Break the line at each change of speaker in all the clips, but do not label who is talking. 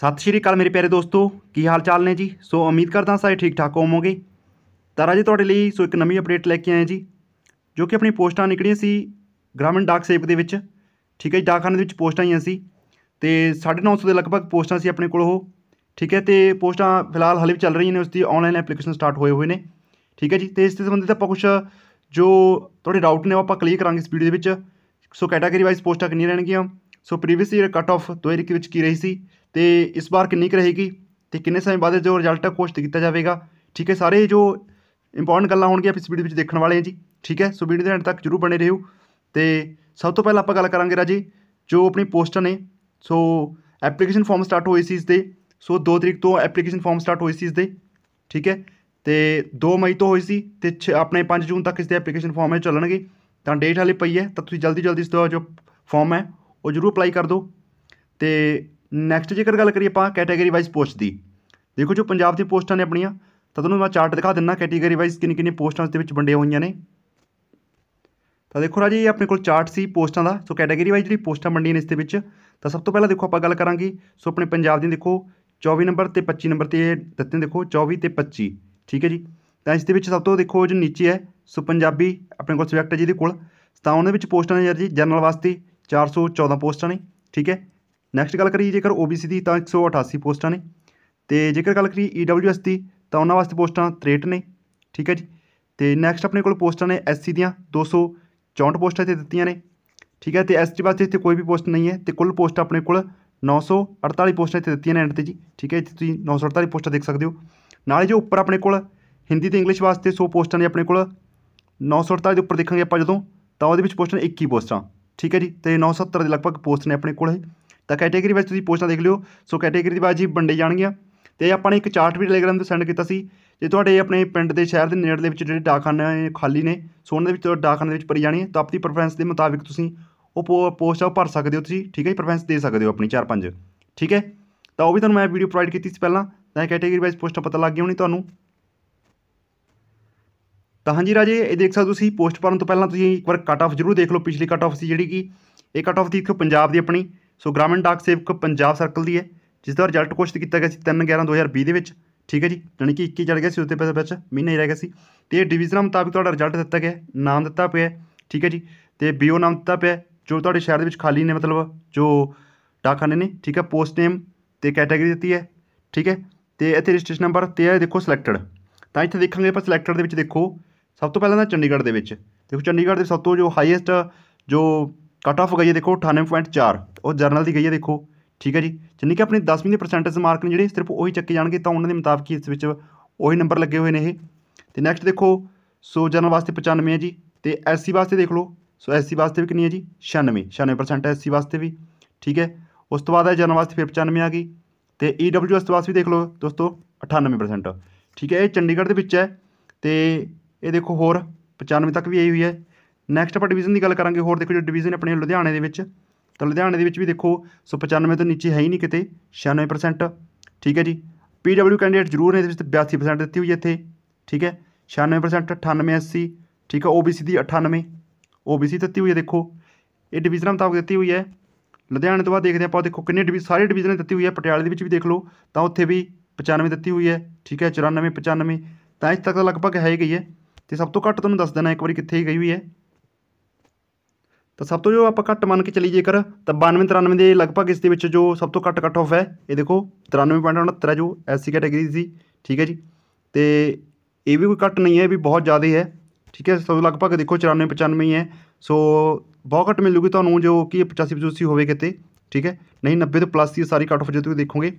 ਸਤਿ ਸ਼੍ਰੀ ਅਕਾਲ ਮੇਰੇ ਪਿਆਰੇ ਦੋਸਤੋ ਕੀ ਹਾਲ ਚਾਲ ਨੇ ਜੀ ਸੋ ਉਮੀਦ ਕਰਦਾ ਸਾਰੇ ਠੀਕ ਠਾਕ ਹੋਵੋਗੇ ਤਾਂ ਅੱਜ ਤੁਹਾਡੇ ਲਈ ਸੋ ਇੱਕ ਨਵੀਂ ਅਪਡੇਟ ਲੈ ਕੇ ਆਏ ਜੀ ਜੋ ਕਿ ਆਪਣੀ ਪੋਸਟਾਂ ਨਿਕਲੀਆਂ ਸੀ ਗ੍ਰਾਮੀਣ ਡਾਕ ਸੇਵਕ ਦੇ ਵਿੱਚ ਠੀਕ ਹੈ ਜੀ ਡਾਕਖਾਨੇ ਦੇ ਵਿੱਚ ਪੋਸਟਾਂ ਆਈਆਂ ਸੀ ਤੇ 950 ਦੇ ਲਗਭਗ ਪੋਸਟਾਂ ਸੀ ਆਪਣੇ ਕੋਲ ਉਹ ਠੀਕ ਹੈ ਤੇ ਪੋਸਟਾਂ ਫਿਲਹਾਲ ਹਲੇ ਵੀ ਚੱਲ ਰਹੀਆਂ ਨੇ ਉਸ ਦੀ ਆਨਲਾਈਨ ਐਪਲੀਕੇਸ਼ਨ ਸਟਾਰਟ ਹੋਏ ਹੋਏ ਨੇ ਠੀਕ ਹੈ ਜੀ ਤੇ ਇਸ ਦੇ ਸੰਬੰਧਿਤ ਆਪਾਂ ਕੁਝ ਜੋ ਤੁਹਾਡੇ ਡਾਊਟ ਨੇ ਉਹ ਆਪਾਂ ਕਲੀਅਰ ਕਰਾਂਗੇ ਇਸ ਵੀਡੀਓ ਦੇ ਵਿੱਚ ਸੋ ਕੈਟਾਗਰੀ ਵਾਈਜ਼ ਪੋਸਟਾਂ ਕਿੰਨੀਆਂ ਰਹਿਣਗੀਆਂ so previous year cut off 2021 ਵਿੱਚ ਕੀ ਰਹੀ ਸੀ ਤੇ ਇਸ ਵਾਰ ਕਿੰਨੀ ਕੁ ਰਹੇਗੀ ਤੇ ਕਿੰਨੇ ਸਮੇਂ ਬਾਅਦ ਜੋ ਰਿਜ਼ਲਟ ਘੋਸ਼ਿਤ ਕੀਤਾ ਜਾਵੇਗਾ ਠੀਕ ਹੈ ਸਾਰੇ ਜੋ ਇੰਪੋਰਟੈਂਟ ਗੱਲਾਂ ਹੋਣਗੀਆਂ ਆਪਾਂ ਇਸ ਵੀਡੀਓ ਵਿੱਚ ਦੇਖਣ ਵਾਲੇ ਹਾਂ ਜੀ ਠੀਕ ਹੈ ਸੋ ਵੀਡੀਓ ਦੇ ਅੰਤ ਤੱਕ ਜਰੂਰ ਬਣੇ ਰਹੋ ਤੇ ਸਭ ਤੋਂ ਪਹਿਲਾਂ ਆਪਾਂ ਗੱਲ ਕਰਾਂਗੇ ਰਾਜੀ ਜੋ ਆਪਣੀ ਪੋਸਟਾਂ ਨੇ ਸੋ ਐਪਲੀਕੇਸ਼ਨ ਫਾਰਮ ਸਟਾਰਟ ਹੋਏ ਸੀ ਇਸ ਦੇ ਸੋ 2 ਤਰੀਕ ਤੋਂ ਐਪਲੀਕੇਸ਼ਨ ਫਾਰਮ ਸਟਾਰਟ ਹੋਏ ਸੀ ਇਸ ਦੇ ਠੀਕ ਹੈ ਤੇ 2 ਮਈ ਤੋਂ ਹੋਈ ਸੀ ਤੇ ਆਪਣੇ 5 ਜੂਨ ਤੱਕ ਇਸ ਦੇ ਐਪਲੀਕੇਸ਼ਨ ਫਾਰਮ ਹੈ ਚੱਲਣਗੇ ਤਾਂ ਡੇਟ ਹਾਲੇ ਪਈ ਹੈ ਤਾਂ ਤੁਸੀਂ ਜਲਦੀ ਜਲਦੀ ਇਸ ਦਾ ਜੋ ਫਾਰਮ ਹੈ ਉਹ ਜ਼ਰੂਰ ਅਪਲਾਈ ਕਰ ਦਿਓ ਤੇ ਨੈਕਸਟ ਜੇਕਰ ਗੱਲ ਕਰੀਏ ਆਪਾਂ ਕੈਟਾਗਰੀ ਵਾਈਜ਼ ਪੋਸਟ ਦੀ ਦੇਖੋ ਜੋ ਪੰਜਾਬ ਦੀ ਪੋਸਟਾਂ ਨੇ ਆਪਣੀਆਂ ਤਾਂ ਤੁਹਾਨੂੰ ਮੈਂ ਚਾਰਟ ਦਿਖਾ ਦਿੰਨਾ ਕੈਟਾਗਰੀ ਵਾਈਜ਼ ਕਿੰਨੀ ਕਿੰਨੀ ਪੋਸਟਾਂ ਦੇ ਵਿੱਚ ਵੰਡੀਆਂ ਹੋਈਆਂ ਨੇ ਤਾਂ ਦੇਖੋ ਰਾਜੀ ਇਹ ਆਪਣੇ ਕੋਲ ਚਾਰਟ ਸੀ ਪੋਸਟਾਂ ਦਾ ਸੋ ਕੈਟਾਗਰੀ ਵਾਈਜ਼ ਜਿਹੜੀ ਪੋਸਟਾਂ ਵੰਡੀਆਂ ਨੇ ਇਸ ਦੇ ਵਿੱਚ ਤਾਂ ਸਭ ਤੋਂ ਪਹਿਲਾਂ ਦੇਖੋ ਆਪਾਂ ਗੱਲ ਕਰਾਂਗੇ ਸੋ ਆਪਣੇ ਪੰਜਾਬ ਦੀ ਦੇਖੋ 24 ਨੰਬਰ ਤੇ 25 ਨੰਬਰ ਤੇ ਦਿੱਤੇ ਦੇਖੋ 24 ਤੇ 25 ਠੀਕ ਹੈ ਜੀ ਤਾਂ ਇਸ ਦੇ ਵਿੱਚ ਸਭ ਤੋਂ ਦੇਖੋ ਜੋ ਨੀਚੇ ਹੈ ਸੋ ਪੰਜਾਬੀ ਆਪਣੇ ਕੋਲ ਸਬਜੈਕਟ ਹੈ ਜਿਹਦੇ ਕੋਲ 57 ਦੇ ਵਿੱਚ ਪੋਸਟਾਂ ਨੇ ਯਾਰ ਜੀ ਜਨਰਲ ਵਾਸਤੇ 414 ਪੋਸਟਾਂ ਨੇ ਠੀਕ ਹੈ ਨੈਕਸਟ ਗੱਲ ਕਰੀ ਜੇਕਰ OBC ਦੀ ਤਾਂ 188 ਪੋਸਟਾਂ ਨੇ ਤੇ ਜੇਕਰ ਗੱਲ ਕਰੀ EWS ਦੀ ਤਾਂ ਉਹਨਾਂ ਵਾਸਤੇ ਪੋਸਟਾਂ 63 ਨੇ ਠੀਕ ਹੈ ਜੀ ਤੇ ਨੈਕਸਟ ਆਪਣੇ ਕੋਲ ਪੋਸਟਾਂ ਨੇ SC ਦੀਆਂ 264 ਪੋਸਟਾਂ ਇੱਥੇ ਦਿੱਤੀਆਂ ਨੇ ਠੀਕ ਹੈ ਤੇ ਐਸਟੀ ਵਾਸਤੇ ਇੱਥੇ ਕੋਈ ਵੀ ਪੋਸਟ ਨਹੀਂ ਹੈ ਤੇ ਕੁੱਲ ਪੋਸਟ ਆਪਣੇ ਕੋਲ 948 ਪੋਸਟਾਂ ਇੱਥੇ ਦਿੱਤੀਆਂ ਨੇ ਐਂਡ ਤੇ ਜੀ ਠੀਕ ਹੈ ਇੱਥੇ ਤੁਸੀਂ 948 ਪੋਸਟਾਂ ਦੇਖ ਸਕਦੇ ਹੋ ਨਾਲੇ ਜੋ ਉੱਪਰ ਆਪਣੇ ਕੋਲ ਹਿੰਦੀ ਤੇ ਇੰਗਲਿਸ਼ ਵਾਸਤੇ 100 ਪੋਸਟਾਂ ਨੇ ਆਪਣੇ ਕੋਲ 948 ਦੇ ਉੱਪਰ ਦੇਖਾਂਗੇ ਆਪਾਂ ਜਦੋਂ ਤਾਂ ਉਹਦੇ ਵਿੱਚ ਪੋਸਟਾਂ 21 ਪੋਸਟਾਂ ਠੀਕ ਹੈ ਜੀ ਤੇ 970 ਦੇ ਲਗਭਗ ਪੋਸਟ ਨੇ ਆਪਣੇ ਕੋਲ ਤਾਂ ਕੈਟਾਗਰੀ ਵਾਈਜ਼ ਤੁਸੀਂ ਪੋਸਟਾਂ ਦੇਖ ਲਿਓ ਸੋ ਕੈਟਾਗਰੀ ਦੇ ਬਾਅਦ ਜੀ ਵੰਡੇ ਜਾਣਗੇ ਤੇ ਆਪਾਂ ਨੇ ਇੱਕ ਚਾਰਟ ਵੀ ਟੈਲੀਗ੍ਰਾਮ ਤੇ ਸੈਂਡ ਕੀਤਾ ਸੀ ਜੇ ਤੁਹਾਡੇ ਆਪਣੇ ਪਿੰਡ ਦੇ ਸ਼ਹਿਰ ਦੇ ਨੇੜੇ ਦੇ ਵਿੱਚ ਜਿਹੜੇ ਡਾਕਖਾਨੇ ਖਾਲੀ ਨੇ ਸੋ ਉਹਨਾਂ ਦੇ ਵਿੱਚ ਡਾਕਖਾਨੇ ਦੇ ਵਿੱਚ ਭਰੀ ਜਾਣੀ ਹੈ ਤਾਂ ਆਪਣੀ ਪ੍ਰੀਫਰੈਂਸ ਦੇ ਮੁਤਾਬਿਕ ਤੁਸੀਂ ਉਹ ਪੋਸਟ ਆ ਭਰ ਸਕਦੇ ਹੋ ਤੁਸੀਂ ਠੀਕ ਹੈ ਜੀ ਪ੍ਰੀਫਰੈਂਸ ਦੇ ਸਕਦੇ ਹੋ ਆਪਣੀ 4-5 ਠੀਕ ਹੈ ਤਾਂ ਉਹ ਵੀ ਤੁਹਾਨੂੰ ਮੈਂ ਵੀਡੀਓ ਪ੍ਰੋਵਾਈਡ ਕੀਤੀ ਸੀ ਪਹਿਲਾਂ ਤਾਂ ਕੈਟਾਗਰੀ ਵਾਈਜ਼ ਪੋਸਟਾਂ ਪਤਾ ਲੱਗ ਗਈ ਹੋਣੀ ਤੁਹਾਨੂੰ ਤਾਂ ਹਾਂਜੀ ਰਾਜੇ ਇਹ ਦੇਖ ਸਕਦੇ ਤੁਸੀਂ ਪੋਸਟ ਭਰਨ ਤੋਂ ਪਹਿਲਾਂ ਤੁਸੀਂ ਇੱਕ ਵਾਰ ਕੱਟ ਆਫ ਜ਼ਰੂਰ ਦੇਖ ਲਓ ਪਿਛਲੀ ਕੱਟ ਆਫ ਸੀ ਜਿਹੜੀ ਕਿ ਇਹ ਕੱਟ ਆਫ ਦੀ ਇੱਕ ਪੰਜਾਬ ਦੀ ਆਪਣੀ ਸੋ ਗ੍ਰਾਮੀਣ ਡਾਕ ਸੇਵਕ ਪੰਜਾਬ ਸਰਕਲ ਦੀ ਹੈ ਜਿਸ ਦਾ ਰਿਜ਼ਲਟ ਕੋਸ਼ਿਸ਼ ਕੀਤਾ ਗਿਆ ਸੀ 3/11/2020 ਦੇ ਵਿੱਚ ਠੀਕ ਹੈ ਜੀ ਜਾਨੀ ਕਿ 21 ਚੜ ਗਿਆ ਸੀ ਉੱਤੇ ਪੈਸੇ ਵਿੱਚ ਮਹੀਨਾ ਹੀ ਰਹਿ ਗਿਆ ਸੀ ਤੇ ਡਿਵੀਜ਼ਨਾਂ ਮੁਤਾਬਕ ਤੁਹਾਡਾ ਰਿਜ਼ਲਟ ਦਿੱਤਾ ਗਿਆ ਨਾਮ ਦਿੱਤਾ ਪਿਆ ਠੀਕ ਹੈ ਜੀ ਤੇ ਬੀਓ ਨਾਮ ਦਿੱਤਾ ਪਿਆ ਜੋ ਤੁਹਾਡੇ ਸ਼ਹਿਰ ਦੇ ਵਿੱਚ ਖਾਲੀ ਨੇ ਮਤਲਬ ਜੋ ਡਾਕਖਾਨੇ ਨੇ ਠੀਕ ਹੈ ਪੋਸਟ ਨੇਮ ਤੇ ਕੈਟਾਗਰੀ ਦਿੱਤੀ ਹੈ ਠੀਕ ਹੈ ਤੇ ਇੱਥੇ ਰਜਿਸਟ੍ਰੇਸ਼ਨ ਨੰਬਰ ਤੇ ਹੈ ਦੇਖੋ ਸਿਲੈਕਟਡ ਤਾਂ ਇੱਥੇ ਦੇਖਾਂਗੇ ਆਪਾਂ ਸਿਲੈਕਟਡ ਦੇ ਵਿੱਚ ਦੇਖੋ ਸਭ ਤੋਂ ਪਹਿਲਾਂ ਤਾਂ ਚੰਡੀਗੜ੍ਹ ਦੇ ਵਿੱਚ ਦੇਖੋ ਚੰਡੀਗੜ੍ਹ ਦੇ ਸਭ ਤੋਂ ਜੋ ਹਾਈਐਸਟ ਜੋ ਕਟ ਆਫ ਗਈ ਹੈ ਦੇਖੋ 98.4 ਉਹ ਜਰਨਲ ਦੀ ਗਈ ਹੈ ਦੇਖੋ ਠੀਕ ਹੈ ਜੀ ਜਿੰਨੀ ਕਿ ਆਪਣੀ 10ਵੀਂ ਦੇ ਪਰਸੈਂਟੇਜ ਮਾਰਕ ਨੇ ਜਿਹੜੇ ਸਿਰਫ ਉਹੀ ਚੱਕੇ ਜਾਣਗੇ ਤਾਂ ਉਹਨਾਂ ਦੇ ਮੁਤਾਬਕ ਇਸ ਵਿੱਚ ਉਹੀ ਨੰਬਰ ਲੱਗੇ ਹੋਏ ਨੇ ਇਹ ਤੇ ਨੈਕਸਟ ਦੇਖੋ ਸੋ ਜਨਰਲ ਵਾਸਤੇ 95 ਹੈ ਜੀ ਤੇ ਐਸਸੀ ਵਾਸਤੇ ਦੇਖ ਲਓ ਸੋ ਐਸਸੀ ਵਾਸਤੇ ਵੀ ਕਿੰਨੀ ਹੈ ਜੀ 96 96% ਐਸਸੀ ਵਾਸਤੇ ਵੀ ਠੀਕ ਹੈ ਉਸ ਤੋਂ ਬਾਅਦ ਹੈ ਜਨਰਲ ਵਾਸਤੇ 95 ਆ ਗਈ ਤੇ ਈਡਬਲਯੂਐਸ e ਵਾਸਤੇ ਵੀ ਦੇਖ ਲਓ ਦੋਸਤੋ 98% ਠੀਕ ਹੈ ਇਹ ਚੰਡੀਗੜ੍ਹ ਦੇ ਵਿੱਚ ਹੈ ਤੇ ਇਹ ਦੇਖੋ ਹੋਰ 95 ਤੱਕ ਵੀ ਆਈ ਹੋਈ ਹੈ ਨੈਕਸਟ ਆਪਾਂ ਡਿਵੀਜ਼ਨ ਦੀ ਗੱਲ ਕਰਾਂਗੇ ਹੋਰ ਦੇਖੋ ਜੋ ਡਿਵੀਜ਼ਨ ਆਪਣੇ ਲੁਧਿਆਣੇ ਦੇ ਵਿੱਚ ਤਾਂ ਲੁਧਿਆਣੇ ਦੇ ਵਿੱਚ ਵੀ ਦੇਖੋ ਸੋ 95 ਤੋਂ ਨੀਚੇ ਹੈ ਹੀ ਨਹੀਂ ਕਿਤੇ 96% ਠੀਕ ਹੈ ਜੀ ਪੀਡਬਲਯੂ ਕੈਂਡੀਡੇਟ ਜ਼ਰੂਰ ਨੇ ਇਹਦੇ ਵਿੱਚ 82% ਦਿੱਤੀ ਹੋਈ ਹੈ ਇੱਥੇ ਠੀਕ ਹੈ 96% 98 ਠੀਕ ਹੈ ਓਬੀਸੀ ਦੀ 98 ਓਬੀਸੀ ਦਿੱਤੀ ਹੋਈ ਹੈ ਦੇਖੋ ਇਹ ਡਿਵੀਜ਼ਨਾਂ ਮੁਤਾਬਕ ਦਿੱਤੀ ਹੋਈ ਹੈ ਲੁਧਿਆਣੇ ਤੋਂ ਬਾਅਦ ਦੇਖਦੇ ਆਪਾਂ ਦੇਖੋ ਕਿੰਨੇ ਡਿਵੀਜ਼ਨ ਸਾਰੇ ਨੇ ਦਿੱਤੀ ਹੋਈ ਹੈ ਪਟਿਆਲੇ ਦੇ ਵਿੱਚ ਵੀ ਦੇਖ ਲਓ ਤਾਂ ਉੱਥੇ ਵੀ 95 ਦਿੱਤੀ ਹੋਈ ਹੈ ਠੀਕ ਹੈ 94 95 ਤਾਂ ਇਸ ਤੱਕ ਤਾਂ ਲਗਭਗ ਹੈ ਹੀ ਗਈ ਹੈ ਤੇ ਸਭ ਤੋਂ ਘੱਟ ਤੁਹਾਨੂੰ ਦੱਸ ਦੇਣਾ ਇੱਕ ਵਾਰੀ ਕਿੱਥੇ ਗਈ ਹੋਈ ਹੈ ਤਾਂ ਸਭ ਤੋਂ ਜੋ ਆਪਾਂ ਘੱਟ ਮੰਨ ਕੇ ਚੱਲੀ ਜੇਕਰ ਤਾਂ 92 93 ਦੇ ਲਗਭਗ ਇਸ ਦੇ ਵਿੱਚ ਜੋ ਸਭ ਤੋਂ ਘੱਟ ਕੱਟ ਆਫ ਹੈ ਇਹ ਦੇਖੋ 93.69 ਜੋ ਐਸਸੀ ਕੈਟਾਗਰੀ ਸੀ ਠੀਕ ਹੈ ਜੀ ਤੇ ਇਹ ਵੀ ਕੋਈ ਘੱਟ ਨਹੀਂ ਹੈ ਵੀ ਬਹੁਤ ਜ਼ਿਆਦਾ ਹੈ ਠੀਕ ਹੈ ਸਭ ਲਗਭਗ ਦੇਖੋ 94 95 ਹੀ ਹੈ ਸੋ ਬਹੁਤ ਘੱਟ ਮਿਲੂਗੀ ਤੁਹਾਨੂੰ ਜੋ ਕਿ 85 85 ਹੋਵੇ ਕਿਤੇ ਠੀਕ ਹੈ ਨਹੀਂ 90 ਤੋਂ ਪਲੱਸ ਦੀ ਸਾਰੀ ਕੱਟ ਆਫ ਜੇ ਤੁਸੀਂ ਦੇਖੋਗੇ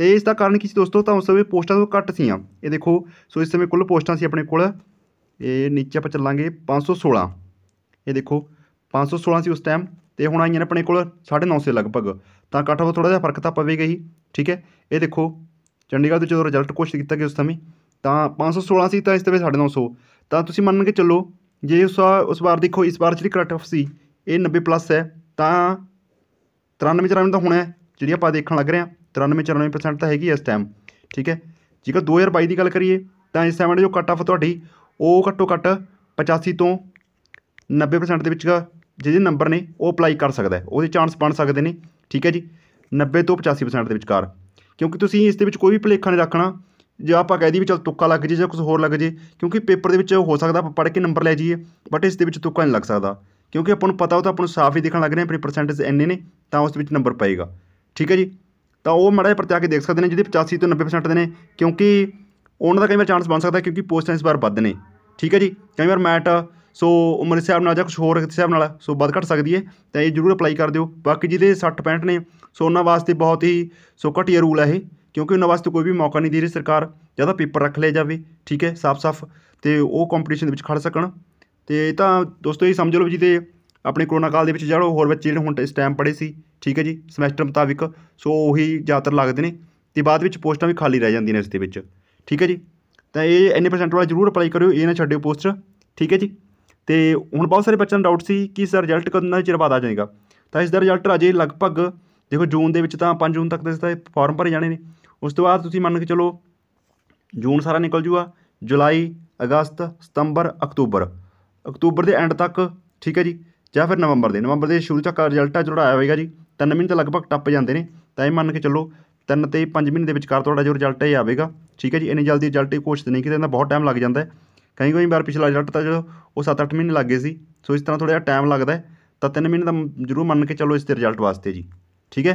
ਤੇ ਇਸ ਦਾ ਕਾਰਨ ਕੀ ਸੀ ਦੋਸਤੋ ਤਾਂ ਉਸ ਸਮੇਂ ਪੋਸਟਾਂ ਤੋਂ ਘੱਟ ਸੀਆਂ ਇਹ ਦੇਖੋ ਸੋ ਇਸ ਸਮੇਂ ਕੁੱਲ ਪੋਸਟਾਂ ਸੀ ਆਪਣੇ ਕੋਲ ਇਹ ਨੀਚੇ ਆਪਾਂ ਚੱਲਾਂਗੇ 516 ਇਹ ਦੇਖੋ 516 ਸੀ ਉਸ ਟਾਈਮ ਤੇ ਹੁਣ ਆਈਆਂ ਨੇ ਆਪਣੇ ਕੋਲ 950 ਦੇ ਲਗਭਗ ਤਾਂ ਕੱਟ ਆਫ ਥੋੜਾ ਜਿਹਾ ਫਰਕ ਤਾਂ ਪਵੇਗਾ ਹੀ ਠੀਕ ਹੈ ਇਹ ਦੇਖੋ ਚੰਡੀਗੜ੍ਹ ਦੇ ਜਦੋਂ ਰਿਜ਼ਲਟ ਕੋਸ਼ਿਸ਼ ਕੀਤਾ ਗਿਆ ਉਸ ਸਮੇਂ ਤਾਂ 516 ਸੀ ਤਾਂ ਇਸ ਤੇ 950 ਤਾਂ ਤੁਸੀਂ ਮੰਨ ਕੇ ਚੱਲੋ ਜੇ ਉਸ ਉਸ ਵਾਰ ਦੇਖੋ ਇਸ ਵਾਰ ਜਿਹੜੀ ਕੱਟ ਆਫ ਸੀ ਇਹ 90 ਪਲੱਸ ਹੈ ਤਾਂ 93 94 ਤਾਂ ਹੋਣਾ ਜਿਹੜੀ ਆਪਾਂ ਦੇਖਣ ਲੱਗ ਰਹੇ ਹਾਂ 93 94% ਤਾਂ ਹੈਗੀ ਇਸ ਟਾਈਮ ਠੀਕ ਹੈ ਜੇਕਰ 2022 ਦੀ ਗੱਲ ਕਰੀਏ ਤਾਂ ਇਸ ਸਮੇਂ ਜੋ ਕੱਟ ਆਫ ਤੁਹਾਡੀ ਉਹ ਘੱਟੋ ਘੱਟ 85 ਤੋਂ 90% ਦੇ ਵਿੱਚ ਜਿਹੜੇ ਨੰਬਰ ਨੇ ਉਹ ਅਪਲਾਈ ਕਰ ਸਕਦਾ ਉਹਦੇ ਚਾਂਸ ਬਣ ਸਕਦੇ ਨੇ ਠੀਕ ਹੈ ਜੀ 90 ਤੋਂ 85% ਦੇ ਵਿਚਕਾਰ ਕਿਉਂਕਿ ਤੁਸੀਂ ਇਸ ਦੇ ਵਿੱਚ ਕੋਈ ਵੀ ਭਲੇਖਾ ਨਹੀਂ ਰੱਖਣਾ ਜੇ ਆਪਾਂ ਕਹਿ ਦੀ ਵੀ ਚਲ ਤੁੱਕਾ ਲੱਗ ਜੇ ਜਾਂ ਕੁਝ ਹੋਰ ਲੱਗ ਜੇ ਕਿਉਂਕਿ ਪੇਪਰ ਦੇ ਵਿੱਚ ਹੋ ਸਕਦਾ ਆਪਾਂ ਪੜ੍ਹ ਕੇ ਨੰਬਰ ਲੈ ਜਾਈਏ ਬਟ ਇਸ ਦੇ ਵਿੱਚ ਤੁੱਕਾ ਨਹੀਂ ਲੱਗ ਸਕਦਾ ਕਿਉਂਕਿ ਆਪਾਂ ਨੂੰ ਪਤਾ ਉਹ ਤਾਂ ਆਪਾਂ ਨੂੰ ਸਾਫ਼ ਹੀ ਦਿਖਣ ਲੱਗ ਰਿਹਾ ਆਪਣੇ ਪਰਸੈਂਟੇਜ ਇੰਨੇ ਨੇ ਤਾਂ ਉਸ ਦੇ ਵਿੱਚ ਨੰਬਰ ਪਏਗਾ ਠੀਕ ਹੈ ਜੀ ਤਾਂ ਉਹ ਮੜਾ ਜਿਹਾ ਕੇ ਦੇਖ ਸਕਦੇ ਨੇ ਜਿਹਦੇ 85 ਤੋਂ 90% ਦੇ ਨੇ ਕਿਉਂਕਿ ਉਹਨਾਂ ਦਾ ਕਈ ਵਾਰ ਚਾਂਸ ਬਣ ਸਕਦਾ ਕਿਉਂਕਿ ਪੋਸਟਾਂ ਇਸ ਵਾਰ ਵੱਧ ਨੇ ਠੀਕ ਹੈ ਜੀ ਕਈ ਵਾਰ ਮੈਟ ਸੋ ਉਮਰ ਸਾਹਿਬ ਨਾਲ ਜਾਂ ਕੁਝ ਹੋਰ ਕਿਸੇ ਸਾਹਿਬ ਨਾਲ ਸੋ ਵੱਧ ਘੱਟ ਸਕਦੀ ਹੈ ਤਾਂ ਇਹ ਜ਼ਰੂਰ ਅਪਲਾਈ ਕਰ ਦਿਓ ਬਾਕੀ ਜਿਹਦੇ 60 65 ਨੇ ਸੋ ਉਹਨਾਂ ਵਾਸਤੇ ਬਹੁਤ ਹੀ ਸੋ ਘਟੀਆ ਰੂਲ ਹੈ ਇਹ ਕਿਉਂਕਿ ਉਹਨਾਂ ਵਾਸਤੇ ਕੋਈ ਵੀ ਮੌਕਾ ਨਹੀਂ ਦੇ ਰਹੀ ਸਰਕਾਰ ਜਦੋਂ ਪੇਪਰ ਰੱਖ ਲਿਆ ਜਾਵੇ ਠੀਕ ਹੈ ਸਾਫ਼-ਸਾਫ਼ ਤੇ ਉਹ ਕੰਪੀਟੀਸ਼ਨ ਦੇ ਵਿੱਚ ਖੜ ਸਕਣ ਤੇ ਤਾਂ ਦੋਸਤੋ ਇਹ ਸਮਝ ਲਓ ਜੀ ਤੇ ਆਪਣੇ ਕੋਰੋਨਾ ਕਾਲ ਦੇ ਵਿੱਚ ਜਿਹੜਾ ਹੋਰ ਬੱਚੇ ਜਿਹੜੇ ਹੁਣ ਇਸ ਟਾਈਮ ਪੜੇ ਸੀ ਠੀਕ ਹੈ ਜੀ ਸਮੈਸਟਰ ਮੁਤਾਬਿਕ ਸੋ ਉਹੀ ਜ਼ਿਆਦਾਤਰ ਲੱਗਦੇ ਨੇ ਤੇ ਬਾਅਦ ਵਿੱਚ ਪੋਸਟਾਂ ਵੀ ਖਾਲੀ ਰਹਿ ਜਾਂਦੀਆਂ ਨੇ ਇਸ ਦੇ ਵਿੱਚ ਠੀਕ ਹੈ ਜੀ ਤਾਂ ਇਹ ਐਨੇ ਪਰਸੈਂਟ ਵਾਲਾ ਜ਼ਰੂਰ ਅਪਲਾਈ ਕਰਿਓ ਇਹ ਨਾ ਛੱਡਿਓ ਪੋਸਟ ਠੀਕ ਹੈ ਜੀ ਤੇ ਹੁਣ ਬਹੁਤ ਸਾਰੇ ਬੱਚਿਆਂ ਨੂੰ ਡਾਊਟ ਸੀ ਕਿ ਇਸ ਦਾ ਰਿਜ਼ਲਟ ਦਾ ਚਿਰ ਬਾਅਦ ਆ ਜਾਏਗਾ ਤਾਂ ਇਸ ਦਾ ਰਿਜ਼ਲਟ ਅਜੇ ਲਗਭਗ ਦੇਖੋ ਜੂਨ ਦੇ ਵਿੱਚ ਤਾਂ 5 ਜੂਨ ਤੱਕ ਦੇ ਫਾਰਮ ਭਰੇ ਜਾਣੇ ਨੇ ਉਸ ਤੋਂ ਬਾਅਦ ਤੁਸੀਂ ਮੰਨ ਕੇ ਚਲੋ ਜੂਨ ਸਾਰਾ ਨਿਕਲ ਜੂਗਾ ਜੁਲਾਈ ਅਗਸਤ ਸਤੰਬਰ ਅਕਤੂਬਰ ਅਕਤੂਬਰ ਦੇ ਐਂਡ ਤੱਕ ਠੀਕ ਹੈ ਜੀ ਜਾਂ ਫਿਰ ਨਵੰਬਰ ਦੇ ਨਵੰਬਰ ਦੇ ਸ਼ੁਰੂ ਤੱਕ ਰਿਜ਼ਲਟ ਆ ਚੜਾਇਆ ਹੋਏਗਾ ਜੀ ਤਿੰਨ ਮਹੀਨੇ ਤਾਂ ਲਗਭਗ ਟੱਪ ਜਾਂਦੇ ਨੇ ਤਾਂ ਇਹ ਮੰਨ ਕੇ ਚੱਲੋ ਤਿੰਨ ਤੇ 5 ਮਹੀਨੇ ਦੇ ਵਿਚਕਾਰ ਤੁਹਾਡਾ ਜੋ ਰਿਜ਼ਲਟ ਹੈ ਆਵੇਗਾ ਠੀਕ ਹੈ ਜੀ ਇੰਨੀ ਜਲਦੀ ਰਿਜ਼ਲਟ ਕੋਸ਼ਿਸ਼ ਨਹੀਂ ਕਿਤੇ ਨਾ ਬਹੁਤ ਟਾਈਮ ਲੱਗ ਜਾਂਦਾ ਹੈ ਕਈ ਕਈ ਵਾਰ ਪਿਛਲਾ ਰਿਜ਼ਲਟ ਤਾਂ ਜਿਹੜਾ ਉਹ 7-8 ਮਹੀਨੇ ਲੱਗੇ ਸੀ ਸੋ ਇਸ ਤਰ੍ਹਾਂ ਥੋੜਾ ਜਿਹਾ ਟਾਈਮ ਲੱਗਦਾ ਤਾਂ 3 ਮਹੀਨੇ ਤਾਂ ਜ਼ਰੂਰ ਮੰਨ ਕੇ ਚੱਲੋ ਇਸ ਤੇ ਰਿਜ਼ਲਟ ਵਾਸਤੇ ਜੀ ਠੀਕ ਹੈ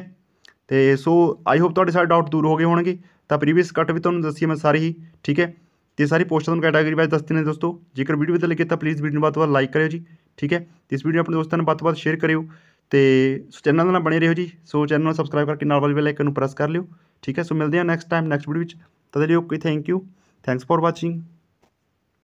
ਤੇ ਸੋ ਆਈ ਹੋਪ ਤੁਹਾਡੇ ਸਾਰੇ ਡਾਊਟ ਦੂਰ ਹੋ ਗਏ ਹੋਣਗੇ ਤਾਂ ਪ੍ਰੀਵੀਅਸ ਕੱਟ ਵੀ ਤੁਹਾਨੂੰ ਦੱਸੀ ਮੈਂ ਸਾਰੀ ਹੀ ਠੀਕ ਹੈ ਤੇ ਸਾਰੀ ਪੋਸਟਾਂ ਨੂੰ ਕੈਟਾਗਰੀ ਵਾਈਜ਼ ਦੱਸਦੇ ਨੇ ਦੋਸਤੋ ਜੇਕਰ ਵੀਡੀਓ ਵਧੀਆ ਲੱਗੇ ਤਾਂ ਪਲੀਜ਼ ਵੀਡੀਓ ਨੂੰ ਬਾਤ ਬਾਤ ਲਾਈਕ ਕਰਿਓ ਜੀ ਠੀਕ ਹੈ ਤੇ ਇਸ ਵੀਡੀਓ ਆਪਣੇ ਦੋਸਤਾਂ ਨੂੰ ਬਾਤ ਬਾਤ ਸ਼ੇਅਰ ਕਰਿਓ ਤੇ ਚੈਨਲ ਨਾਲ ਬਣੇ ਰਹੋ ਜੀ ਸੋ ਚੈਨਲ ਨੂੰ ਸਬਸਕ੍ਰਾਈਬ ਕਰਕੇ ਨਾਲ ਵਾਲੀ ਬੈਲ ਆਈਕਨ ਨੂੰ ਪ੍ਰੈਸ ਕਰ ਲਿਓ ਠੀਕ ਹੈ ਸੋ ਮਿਲਦੇ ਹਾਂ ਨੈਕਸਟ ਟਾਈਮ ਨੈਕਸਟ ਵੀਡੀਓ ਵਿੱਚ ਤਦ ਲਈ okay thank you thanks for watching